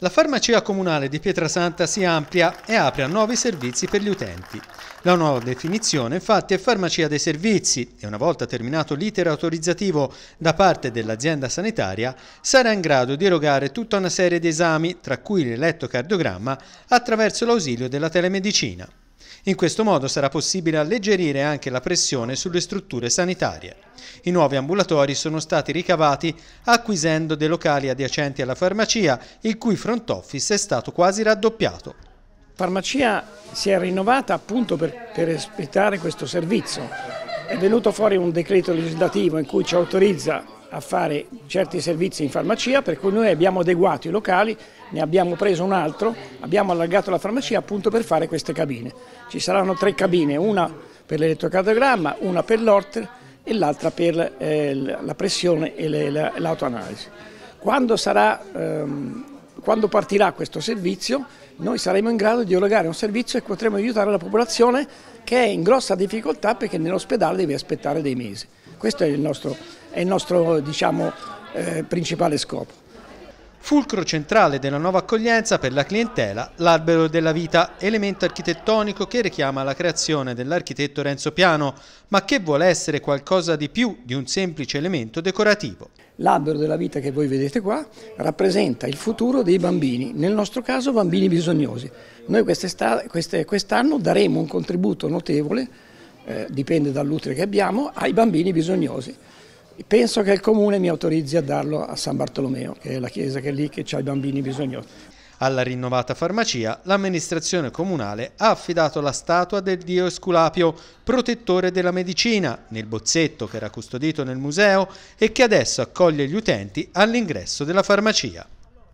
La farmacia comunale di Pietrasanta si amplia e apre a nuovi servizi per gli utenti. La nuova definizione infatti è farmacia dei servizi e una volta terminato l'iter autorizzativo da parte dell'azienda sanitaria sarà in grado di erogare tutta una serie di esami, tra cui l'elettocardiogramma, attraverso l'ausilio della telemedicina. In questo modo sarà possibile alleggerire anche la pressione sulle strutture sanitarie. I nuovi ambulatori sono stati ricavati acquisendo dei locali adiacenti alla farmacia, il cui front office è stato quasi raddoppiato. La farmacia si è rinnovata appunto per, per aspettare questo servizio. È venuto fuori un decreto legislativo in cui ci autorizza a fare certi servizi in farmacia per cui noi abbiamo adeguato i locali, ne abbiamo preso un altro, abbiamo allargato la farmacia appunto per fare queste cabine. Ci saranno tre cabine, una per l'elettrocardiogramma, una per l'orter e l'altra per eh, la pressione e l'autoanalisi. Quando sarà ehm, quando partirà questo servizio noi saremo in grado di erogare un servizio e potremo aiutare la popolazione che è in grossa difficoltà perché nell'ospedale deve aspettare dei mesi. Questo è il nostro, è il nostro diciamo, eh, principale scopo. Fulcro centrale della nuova accoglienza per la clientela, l'albero della vita, elemento architettonico che richiama la creazione dell'architetto Renzo Piano, ma che vuole essere qualcosa di più di un semplice elemento decorativo. L'albero della vita che voi vedete qua rappresenta il futuro dei bambini, nel nostro caso bambini bisognosi. Noi quest'anno daremo un contributo notevole, eh, dipende dall'utile che abbiamo, ai bambini bisognosi. Penso che il comune mi autorizzi a darlo a San Bartolomeo, che è la chiesa che è lì che ha i bambini bisognosi. Alla rinnovata farmacia, l'amministrazione comunale ha affidato la statua del dio Esculapio, protettore della medicina, nel bozzetto che era custodito nel museo e che adesso accoglie gli utenti all'ingresso della farmacia.